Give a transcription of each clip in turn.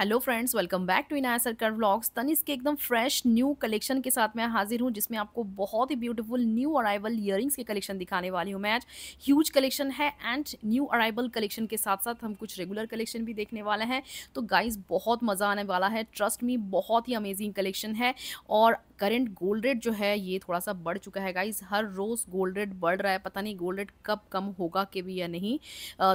hello friends welcome back to Inaya Sarkar vlogs तनिस के एकदम fresh new collection के साथ मैं हाजिर हूँ जिसमें आपको बहुत ही ब्यूटीफुल न्यू अराइवल ईयरिंग्स के कलेक्शन दिखाने वाली हूँ मैं आज ह्यूज कलेक्शन है एंड न्यू अराइवल कलेक्शन के साथ साथ हम कुछ रेगुलर कलेक्शन भी देखने वाले हैं तो गाइज बहुत मज़ा आने वाला है ट्रस्ट मी बहुत ही अमेजिंग कलेक्शन है और करेंट गोल्ड रेट जो है ये थोड़ा सा बढ़ चुका है गाइज हर रोज़ गोल्ड रेट बढ़ रहा है पता नहीं गोल्ड रेट कब कम होगा के भी या नहीं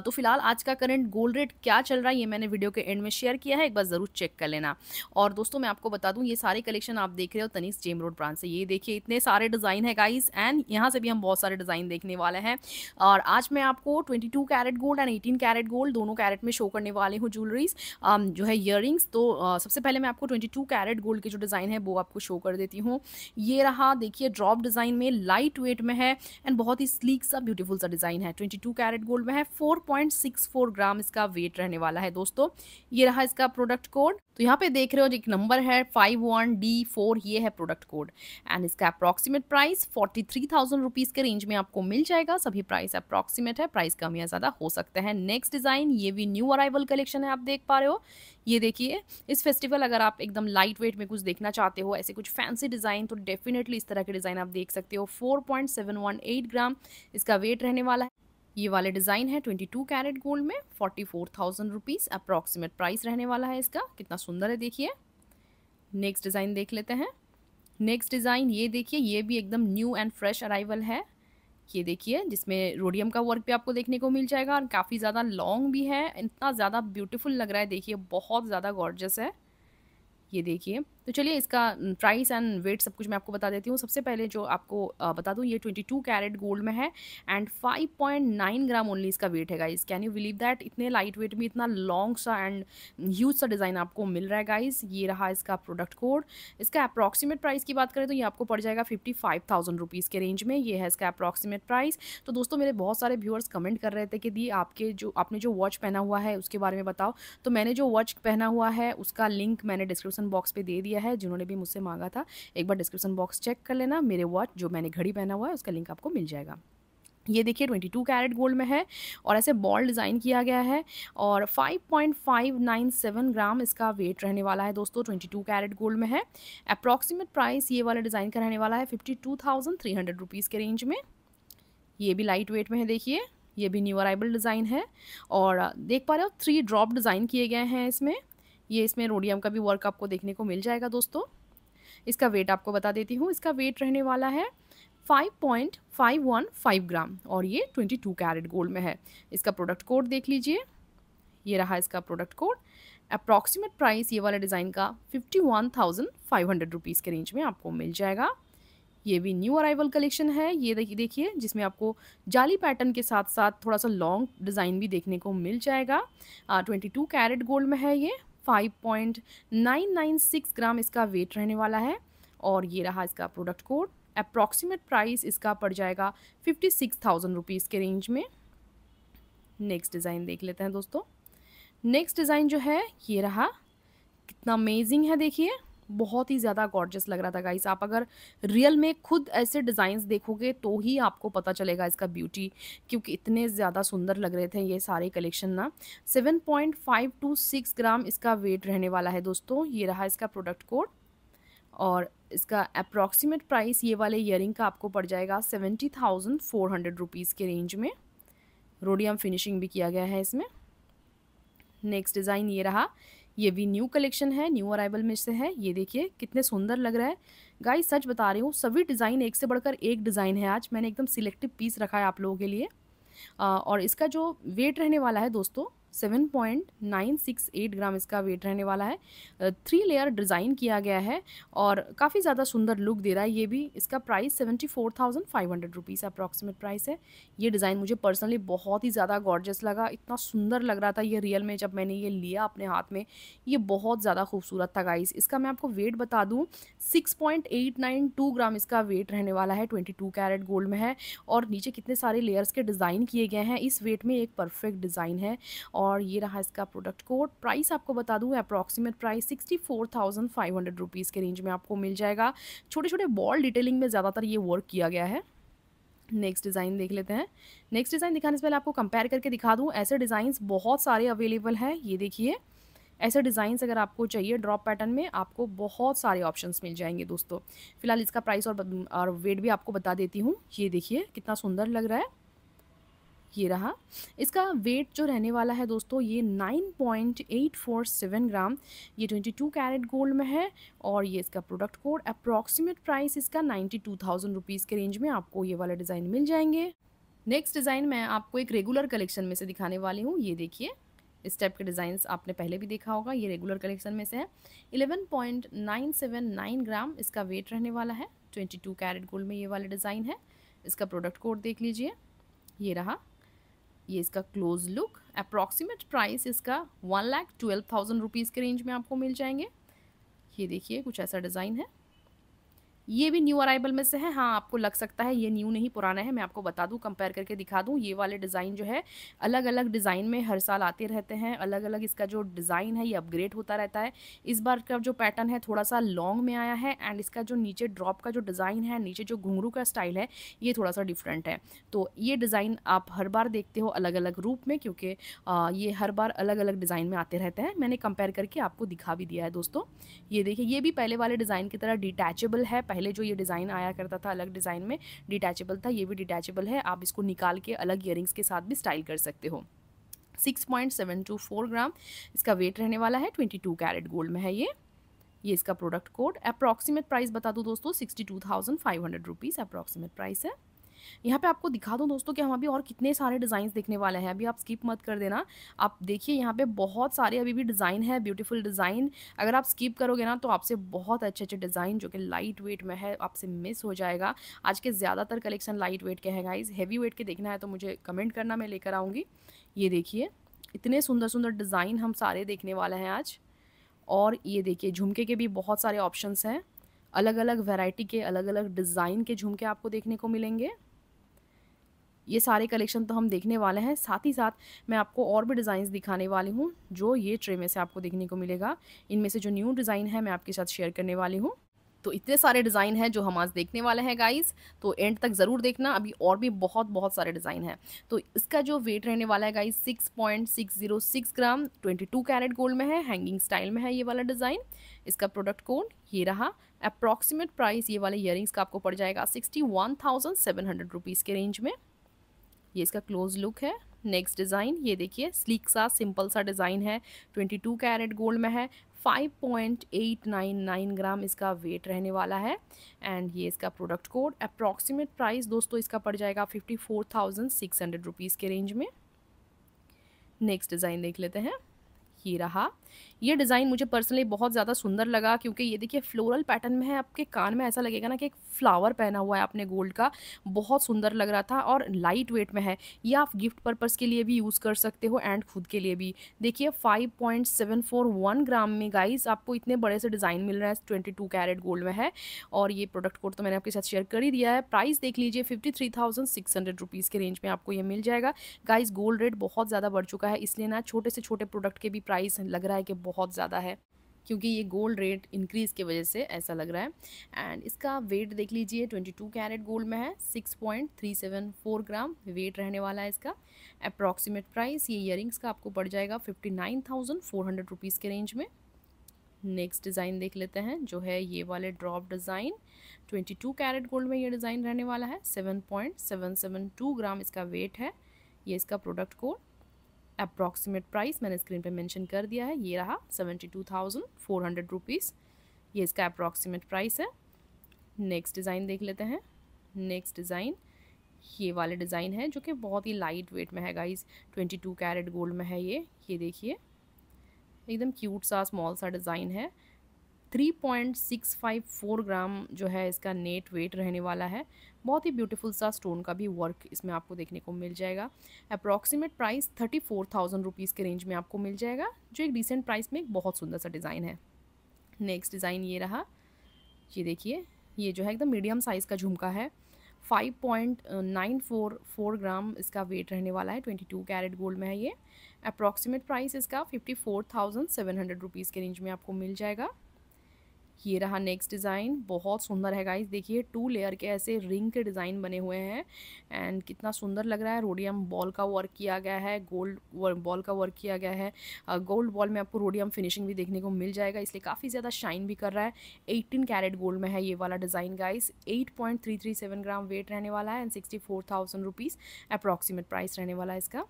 तो फिलहाल आज का करेंट गोल्ड रेट क्या चल रहा है ये मैंने वीडियो के एंड में शेयर किया है एक बार ज़रूर चेक कर लेना और दोस्तों मैं आपको बता दूं ये सारे कलेक्शन आप देख रहे हो तनिस जेम रोड ब्रांड से ये देखिए इतने सारे डिज़ाइन है गाइज एंड यहाँ से भी हम बहुत सारे डिज़ाइन देखने वाले हैं और आज मैं आपको twenty two carat gold and eighteen carat gold दोनों कैरेट में शो करने वाले हूँ ज्वेलरीज जो है ईयर तो सबसे पहले मैं आपको ट्वेंटी टू कैरेट गोल्ड के जो डिज़ाइन है वो आपको शो कर देती हूँ ये रहा देखिए ड्रॉप डिज़ाइन में लाइट वेट में है एंड बहुत ही स्लीक सा ब्यूटीफुल सा डिज़ाइन है ट्वेंटी टू कैरेट गोल्ड में है four point six four gram इसका वेट रहने वाला है दोस्तों ये रहा इसका प्रोडक्ट कोड तो यहाँ पे देख रहे हो जो एक नंबर है फाइव वन डी फोर ये है प्रोडक्ट कोड एंड इसका approximate price forty three thousand rupees के रेंज में आपको मिल जाएगा सभी प्राइस अप्रॉक्सीमेट है प्राइस कम या ज़्यादा हो सकते हैं नेक्स्ट डिज़ाइन ये भी न्यू अराइवल कलेक्शन है आप देख पा रहे हो ये देखिए इस फेस्टिवल अगर आप एकदम लाइट वेट में कुछ देखना चाहते हो ऐसे कुछ फैंसी डिज़ाइन तो डेफिनेटली इस तरह के डिज़ाइन आप देख सकते हो फोर ग्राम इसका वेट रहने वाला है ये वाले डिज़ाइन है 22 कैरेट गोल्ड में 44,000 रुपीज़ अप्रॉक्सीमेट प्राइस रहने वाला है इसका कितना सुंदर है देखिए नेक्स्ट डिज़ाइन देख लेते हैं नेक्स्ट डिज़ाइन ये देखिए ये भी एकदम न्यू एंड फ्रेश अराइवल है ये देखिए जिसमें रोडियम का वर्क भी आपको देखने को मिल जाएगा और काफ़ी ज़्यादा लॉन्ग भी है इतना ज़्यादा ब्यूटीफुल लग रहा है देखिए बहुत ज़्यादा गॉर्जस है ये देखिए तो चलिए इसका प्राइस एंड वेट सब कुछ मैं आपको बता देती हूँ सबसे पहले जो आपको बता दूँ ये ट्वेंटी टू कैरेट गोल्ड में है and five point nine gram only इसका वेट है guys can you believe that इतने लाइट वेट में इतना लॉन्ग सा एंड ह्यूज सा डिज़ाइन आपको मिल रहा है गाइस ये रहा इसका प्रोडक्ट कोड इसका अप्रॉक्सीमेट प्राइस की बात करें तो ये आपको पड़ जाएगा फिफ्टी फाइव थाउजेंड रुपीज़ के रेंज में ये है इसका अप्रॉक्सीमेट प्राइस तो दोस्तों मेरे बहुत सारे व्यूअर्स कमेंट कर रहे थे कि दी आपके जो आपने जो वॉच पहना हुआ है उसके बारे में बताओ तो मैंने जो वॉच पहना हुआ है उसका लिंक मैंने डिस्क्रिप्शन बॉक्स पर दे दिया दिया है जिन्होंने भी मुझसे मांगा था एक बार डिस्क्रिप्शन बॉक्स चेक कर लेना मेरे वॉच जो मैंने घड़ी पहना हुआ है उसका लिंक आपको मिल जाएगा ये देखिए 22 कैरेट गोल्ड में है और ऐसे बॉल डिज़ाइन किया गया है और 5.597 ग्राम इसका वेट रहने वाला है दोस्तों 22 कैरेट गोल्ड में है अप्रॉक्सीमेट प्राइस ये वाला डिज़ाइन का रहने वाला है 52,300 रुपीस के रेंज में ये भी लाइट वेट में है देखिए ये भी न्यू अराइबल डिज़ाइन है और देख पा रहे हो थ्री ड्रॉप डिज़ाइन किए गए हैं इसमें ये इसमें रोडियम का भी वर्क आपको देखने को मिल जाएगा दोस्तों इसका वेट आपको बता देती हूँ इसका वेट रहने वाला है 5.515 ग्राम और ये 22 कैरेट गोल्ड में है इसका प्रोडक्ट कोड देख लीजिए ये रहा इसका प्रोडक्ट कोड अप्रॉक्सीमेट प्राइस ये वाला डिज़ाइन का fifty one thousand five hundred rupees के रेंज में आपको मिल जाएगा ये भी न्यू अराइवल कलेक्शन है ये देखिए जिसमें आपको जाली पैटर्न के साथ साथ थोड़ा सा लॉन्ग डिज़ाइन भी देखने को मिल जाएगा ट्वेंटी टू कैरेट गोल्ड में है ये 5.996 ग्राम इसका वेट रहने वाला है और ये रहा इसका प्रोडक्ट कोड अप्रॉक्सीमेट प्राइस इसका पड़ जाएगा फिफ्टी सिक्स थाउजेंड रुपीज़ के रेंज में नेक्स्ट डिज़ाइन देख लेते हैं दोस्तों नेक्स्ट डिज़ाइन जो है ये रहा कितना अमेजिंग है देखिए बहुत ही ज़्यादा गॉर्जस लग रहा था गाइस आप अगर रियल में खुद ऐसे डिज़ाइंस देखोगे तो ही आपको पता चलेगा इसका ब्यूटी क्योंकि इतने ज़्यादा सुंदर लग रहे थे ये सारे कलेक्शन ना फाइव टू सिक्स ग्राम इसका वेट रहने वाला है दोस्तों ये रहा इसका प्रोडक्ट कोड और इसका अप्रॉक्सीमेट प्राइस ये वाले ईयरिंग का आपको पड़ जाएगा seventy thousand four hundred rupees के रेंज में रोडियम फिनिशिंग भी किया गया है इसमें नेक्स्ट डिज़ाइन ये रहा ये भी न्यू कलेक्शन है न्यू अराइवल में से है ये देखिए कितने सुंदर लग रहा है गाइस सच बता रही हूँ सभी डिज़ाइन एक से बढ़कर एक डिज़ाइन है आज मैंने एकदम सिलेक्टिव पीस रखा है आप लोगों के लिए और इसका जो वेट रहने वाला है दोस्तों 7.968 ग्राम इसका वेट रहने वाला है थ्री लेयर डिज़ाइन किया गया है और काफ़ी ज़्यादा सुंदर लुक दे रहा है ये भी इसका price seventy four thousand five hundred rupees approximate price है ये डिज़ाइन मुझे पर्सनली बहुत ही ज़्यादा गॉर्जस लगा इतना सुंदर लग रहा था ये रियल में जब मैंने ये लिया अपने हाथ में ये बहुत ज़्यादा खूबसूरत था गाइस इसका मैं आपको वेट बता दूँ सिक्स ग्राम इसका वेट रहने वाला है ट्वेंटी कैरेट गोल्ड में है और नीचे कितने सारे लेयर्स के डिज़ाइन किए गए हैं इस वेट में एक परफेक्ट डिज़ाइन है और और ये रहा इसका प्रोडक्ट कोड प्राइस आपको बता दूँ approximate price sixty four thousand five hundred rupees के रेंज में आपको मिल जाएगा छोटे छोटे बॉल डिटेलिंग में ज़्यादातर ये वर्क किया गया है नेक्स्ट डिज़ाइन देख लेते हैं नेक्स्ट डिज़ाइन दिखाने से पहले आपको कंपेयर करके दिखा दूँ ऐसे डिज़ाइंस बहुत सारे अवेलेबल हैं ये देखिए ऐसे डिज़ाइंस अगर आपको चाहिए ड्रॉप पैटर्न में आपको बहुत सारे ऑप्शंस मिल जाएंगे दोस्तों फिलहाल इसका प्राइस और, और वेट भी आपको बता देती हूँ ये देखिए कितना सुंदर लग रहा है ये रहा इसका वेट जो रहने वाला है दोस्तों ये 9.847 ग्राम ये 22 कैरेट गोल्ड में है और ये इसका प्रोडक्ट कोड अप्रॉक्सीमेट प्राइस इसका नाइन्टी टू थाउजेंड रुपीज़ के रेंज में आपको ये वाला डिज़ाइन मिल जाएंगे नेक्स्ट डिज़ाइन मैं आपको एक रेगुलर कलेक्शन में से दिखाने वाली हूँ ये देखिए इस टाइप के डिज़ाइन आपने पहले भी देखा होगा ये रेगुलर कलेक्शन में से है नाइन ग्राम इसका वेट रहने वाला है टू कैरेट गोल्ड में ये वाला डिज़ाइन है इसका प्रोडक्ट कोड देख लीजिए ये रहा ये इसका क्लोज लुक अप्रॉक्सीमेट प्राइस इसका one lakh twelve thousand rupees के रेंज में आपको मिल जाएंगे ये देखिए कुछ ऐसा डिज़ाइन है ये भी न्यू अराइवल में से है हाँ आपको लग सकता है ये न्यू नहीं पुराना है मैं आपको बता दूँ कंपेयर करके दिखा दूँ ये वाले डिज़ाइन जो है अलग अलग डिज़ाइन में हर साल आते रहते हैं अलग अलग इसका जो डिज़ाइन है ये अपग्रेड होता रहता है इस बार का जो पैटर्न है थोड़ा सा लॉन्ग में आया है एंड इसका जो नीचे ड्रॉप का जो डिज़ाइन है नीचे जो घुंघरू का स्टाइल है ये थोड़ा सा डिफरेंट है तो ये डिज़ाइन आप हर बार देखते हो अलग अलग रूप में क्योंकि ये हर बार अलग अलग डिज़ाइन में आते रहते हैं मैंने कंपेयर करके आपको दिखा भी दिया है दोस्तों ये देखिए ये भी पहले वाले डिज़ाइन की तरह डिटैचेबल है पहले जो ये डिज़ाइन आया करता था अलग डिज़ाइन में डिटैचेबल था ये भी डिटैचेबल है आप इसको निकाल के अलग ईयरिंग्स के साथ भी स्टाइल कर सकते हो 6.724 ग्राम इसका वेट रहने वाला है 22 कैरेट गोल्ड में है ये ये इसका प्रोडक्ट कोड अप्रॉक्सीमेट प्राइस बता दूँ दोस्तों sixty two thousand five hundred rupees approximate price है यहाँ पे आपको दिखा दूँ दोस्तों कि हम अभी और कितने सारे डिज़ाइंस देखने वाले हैं अभी आप स्किप मत कर देना आप देखिए यहाँ पे बहुत सारे अभी भी डिज़ाइन है ब्यूटीफुल डिज़ाइन अगर आप स्किप करोगे ना तो आपसे बहुत अच्छे अच्छे डिज़ाइन जो कि लाइट वेट में है आपसे मिस हो जाएगा आज के ज़्यादातर कलेक्शन लाइट वेट के हैं गाइज हैवी वेट के देखना है तो मुझे कमेंट करना मैं लेकर आऊँगी ये देखिए इतने सुंदर सुंदर डिज़ाइन हम सारे देखने वाले हैं आज और ये देखिए झुमके के भी बहुत सारे ऑप्शंस हैं अलग अलग वैरायटी के अलग अलग डिज़ाइन के झुमके आपको देखने को मिलेंगे ये सारे कलेक्शन तो हम देखने वाले हैं साथ ही साथ मैं आपको और भी डिज़ाइंस दिखाने वाली हूँ जो ये ट्रे में से आपको देखने को मिलेगा इनमें से जो न्यू डिज़ाइन है मैं आपके साथ शेयर करने वाली हूँ तो इतने सारे डिज़ाइन हैं जो हम आज देखने वाले हैं गाइस तो एंड तक ज़रूर देखना अभी और भी बहुत बहुत सारे डिज़ाइन हैं तो इसका जो वेट रहने वाला है गाइस 6.606 ग्राम 22 कैरेट गोल्ड में है हैंगिंग स्टाइल में है ये वाला डिज़ाइन इसका प्रोडक्ट कोड ये रहा अप्रॉक्सीमेट प्राइस ये वाले ईयरिंग्स का आपको पड़ जाएगा सिक्सटी वन के रेंज में ये इसका क्लोज लुक है नेक्स्ट डिज़ाइन ये देखिए स्लीक सा सिंपल सा डिज़ाइन है 22 कैरेट गोल्ड में है 5.899 ग्राम इसका वेट रहने वाला है एंड ये इसका प्रोडक्ट कोड अप्रॉक्सीमेट प्राइस दोस्तों इसका पड़ जाएगा 54,600 रुपीस के रेंज में नेक्स्ट डिज़ाइन देख लेते हैं ये रहा ये डिज़ाइन मुझे पर्सनली बहुत ज़्यादा सुंदर लगा क्योंकि ये देखिए फ्लोरल पैटर्न में है आपके कान में ऐसा लगेगा ना कि एक फ्लावर पहना हुआ है आपने गोल्ड का बहुत सुंदर लग रहा था और लाइट वेट में है ये आप गिफ्ट पर्पज़ के लिए भी यूज़ कर सकते हो एंड खुद के लिए भी देखिए 5.741 ग्राम में गाइस आपको इतने बड़े से डिज़ाइन मिल रहा है ट्वेंटी टू कैरेट गोल्ड में है और ये प्रोडक्ट कोड तो मैंने आपके साथ शेयर कर ही दिया है प्राइस देख लीजिए fifty three thousand six hundred rupees के रेंज में आपको ये मिल जाएगा गाइज गोल्ड रेट बहुत ज़्यादा बढ़ चुका है इसलिए ना छोटे से छोटे प्रोडक्ट के भी प्राइस प्राइस लग रहा है कि बहुत ज़्यादा है क्योंकि ये गोल्ड रेट इंक्रीज़ की वजह से ऐसा लग रहा है एंड इसका वेट देख लीजिए 22 कैरेट गोल्ड में है 6.374 ग्राम वेट रहने वाला है इसका अप्रॉक्सीमेट प्राइस ये इयरिंग्स का आपको पड़ जाएगा 59,400 रुपीस के रेंज में नेक्स्ट डिज़ाइन देख लेते हैं जो है ये वाले ड्रॉप डिज़ाइन 22 कैरेट गोल्ड में ये डिज़ाइन रहने वाला है 7.772 ग्राम इसका वेट है ये इसका प्रोडक्ट कोड अप्रॉक्सीमेट प्राइस मैंने स्क्रीन पे मेंशन कर दिया है ये रहा seventy two thousand four hundred rupees ये इसका अप्रॉक्सीमेट प्राइस है नेक्स्ट डिज़ाइन देख लेते हैं नेक्स्ट डिज़ाइन ये वाले डिज़ाइन है जो कि बहुत ही लाइट वेट में है guys twenty two carat gold में है ये ये देखिए एकदम क्यूट सा स्मॉल सा डिज़ाइन है 3.654 ग्राम जो है इसका नेट वेट रहने वाला है बहुत ही ब्यूटीफुल सा स्टोन का भी वर्क इसमें आपको देखने को मिल जाएगा approximate price thirty four thousand rupees के रेंज में आपको मिल जाएगा जो एक डिसेंट प्राइस में एक बहुत सुंदर सा डिज़ाइन है नेक्स्ट डिज़ाइन ये रहा ये देखिए ये जो है एकदम मीडियम साइज़ का झुमका है 5.944 ग्राम इसका वेट रहने वाला है 22 कैरेट गोल्ड में है ये अप्रॉक्सीमेट प्राइस इसका 54,700 रुपीस के रेंज में आपको मिल जाएगा ये रहा नेक्स्ट डिज़ाइन बहुत सुंदर है गाइस देखिए टू लेयर के ऐसे रिंग के डिज़ाइन बने हुए हैं एंड कितना सुंदर लग रहा है रोडियम बॉल का वर्क किया गया है गोल्ड बॉल का वर्क किया गया है गोल्ड बॉल में आपको रोडियम फिनिशिंग भी देखने को मिल जाएगा इसलिए काफ़ी ज़्यादा शाइन भी कर रहा है एटीन कैरेट गोल्ड में है ये वाला design guys eight gram weight रहने वाला है and sixty four thousand approximate price रहने वाला है इसका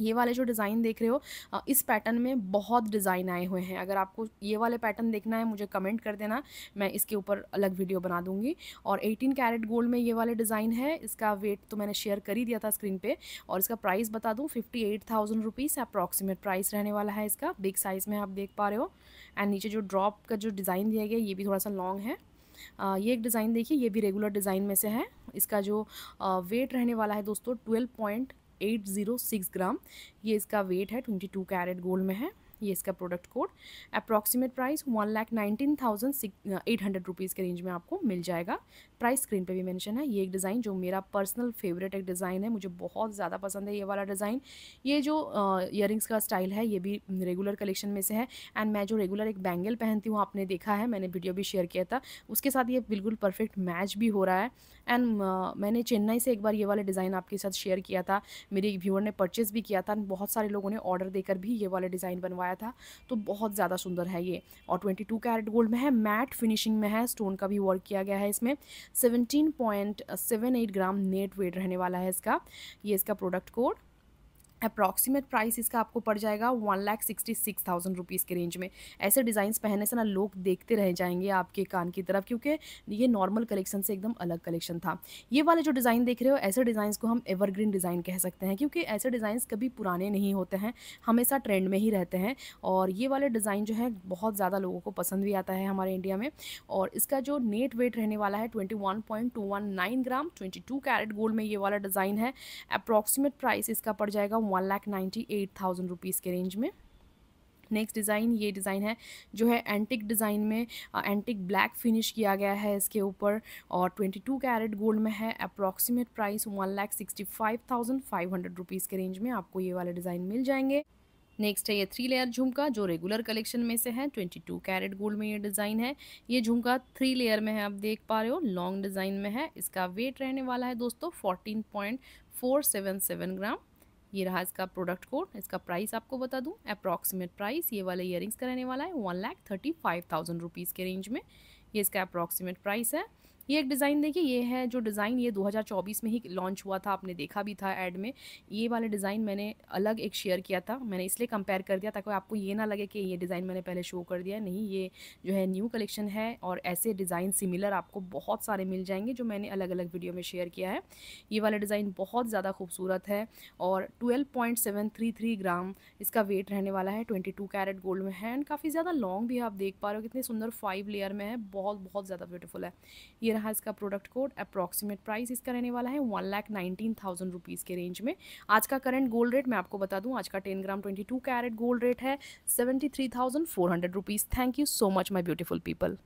ये वाले जो डिज़ाइन देख रहे हो इस पैटर्न में बहुत डिज़ाइन आए हुए हैं अगर आपको ये वाले पैटर्न देखना है मुझे कमेंट कर देना मैं इसके ऊपर अलग वीडियो बना दूंगी और 18 कैरेट गोल्ड में ये वाले डिज़ाइन है इसका वेट तो मैंने शेयर कर ही दिया था स्क्रीन पे और इसका प्राइस बता दूँ fifty eight thousand rupees approximate price रहने वाला है इसका बिग साइज़ में आप देख पा रहे हो एंड नीचे जो ड्रॉप का जो डिज़ाइन दिया गया ये भी थोड़ा सा लॉन्ग है आ, ये एक डिज़ाइन देखिए ये भी रेगुलर डिज़ाइन में से है इसका जो आ, वेट रहने वाला है दोस्तों twelve point eight zero six gram ये इसका वेट है ट्वेंटी टू कैरेट गोल्ड में है ये इसका product code approximate price one lakh nineteen thousand six eight hundred rupees के रेंज में आपको मिल जाएगा प्राइस स्क्रीन पे भी मेंशन है ये एक डिज़ाइन जो मेरा पर्सनल फेवरेट एक डिज़ाइन है मुझे बहुत ज़्यादा पसंद है ये वाला डिज़ाइन ये जो ईयरिंग्स uh, का स्टाइल है ये भी रेगुलर कलेक्शन में से है एंड मैं जो रेगुलर एक बैंगल पहनती हूँ आपने देखा है मैंने वीडियो भी शेयर किया था उसके साथ ये बिल्कुल परफेक्ट मैच भी हो रहा है एंड uh, मैंने चेन्नई से एक बार ये वाला डिज़ाइन आपके साथ शेयर किया था मेरे एक व्यूअर ने परचेज़ भी किया था बहुत सारे लोगों ने ऑर्डर देकर भी ये वाला डिज़ाइन बनवाया था तो बहुत ज़्यादा सुंदर है ये और ट्वेंटी टू कैरेट गोल्ड में है मैट फिनिशिंग में है स्टोन का भी वर्क किया गया है इसमें seventeen point seven eight gram net weight रहने वाला है इसका ये इसका प्रोडक्ट कोड अप्रॉक्सीमेट प्राइस इसका आपको पड़ जाएगा one lakh sixty six thousand rupees के रेंज में ऐसे डिज़ाइंस पहनने से ना लोग देखते रह जाएंगे आपके कान की तरफ क्योंकि ये नॉर्मल कलेक्शन से एकदम अलग कलेक्शन था ये वाले जो डिज़ाइन देख रहे हो ऐसे डिज़ाइंस को हम एवरग्रीन डिज़ाइन कह सकते हैं क्योंकि ऐसे डिज़ाइंस कभी पुराने नहीं होते हैं हमेशा ट्रेंड में ही रहते हैं और ये वाले डिज़ाइन जो है बहुत ज़्यादा लोगों को पसंद भी आता है हमारे इंडिया में और इसका जो नेट वेट रहने वाला है twenty one point two one nine gram twenty two carat gold में ये वाला डिज़ाइन है अप्रॉक्सीमेट प्राइस इसका पड़ जाएगा one lakh ninety eight thousand rupees के रेंज में नेक्स्ट डिज़ाइन ये डिज़ाइन है जो है एंटिक डिज़ाइन में एंटिक ब्लैक फिनिश किया गया है इसके ऊपर और 22 कैरेट गोल्ड में है approximate price one lakh sixty five thousand five hundred rupees के रेंज में आपको ये वाले डिज़ाइन मिल जाएंगे नेक्स्ट है ये थ्री लेयर झुमका जो रेगुलर कलेक्शन में से है ट्वेंटी टू कैरेट गोल्ड में ये डिज़ाइन है ये झुमका थ्री लेयर में है आप देख पा रहे हो लॉन्ग डिज़ाइन में है इसका वेट रहने वाला है दोस्तों fourteen point four seven seven gram ये रहा इसका प्रोडक्ट कोड इसका प्राइस आपको बता दूं अप्रॉक्सीमेट प्राइस ये वाला ईयरिंग्स का रहने वाला है one lakh thirty five thousand rupees के रेंज में ये इसका अप्रॉक्सीमेट प्राइस है ये एक डिज़ाइन देखिए ये है जो डिज़ाइन ये 2024 में ही लॉन्च हुआ था आपने देखा भी था एड में ये वाला डिज़ाइन मैंने अलग एक शेयर किया था मैंने इसलिए कंपेयर कर दिया ताकि आपको ये ना लगे कि ये डिज़ाइन मैंने पहले शो कर दिया नहीं ये जो है न्यू कलेक्शन है और ऐसे डिज़ाइन सिमिलर आपको बहुत सारे मिल जाएंगे जो मैंने अलग अलग वीडियो में शेयर किया है ये वाला डिज़ाइन बहुत ज़्यादा खूबसूरत है और ट्वेल्व ग्राम इसका वेट रहने वाला है ट्वेंटी कैरेट गोल्ड में है एंड काफ़ी ज़्यादा लॉन्ग भी आप देख पा रहे हो कितने सुंदर फाइव लेयर में है बहुत बहुत ज़्यादा ब्यूटीफुल है ये रहा इसका प्रोडक्ट कोड अप्रॉक्सीमेट प्राइस इसका रहने वाला है one lakh nineteen thousand rupees के रेंज में आज का करंट गोल्ड रेट मैं आपको बता दूं आज का ten gram twenty two carat gold rate है seventy three thousand four hundred rupees thank you so much my beautiful people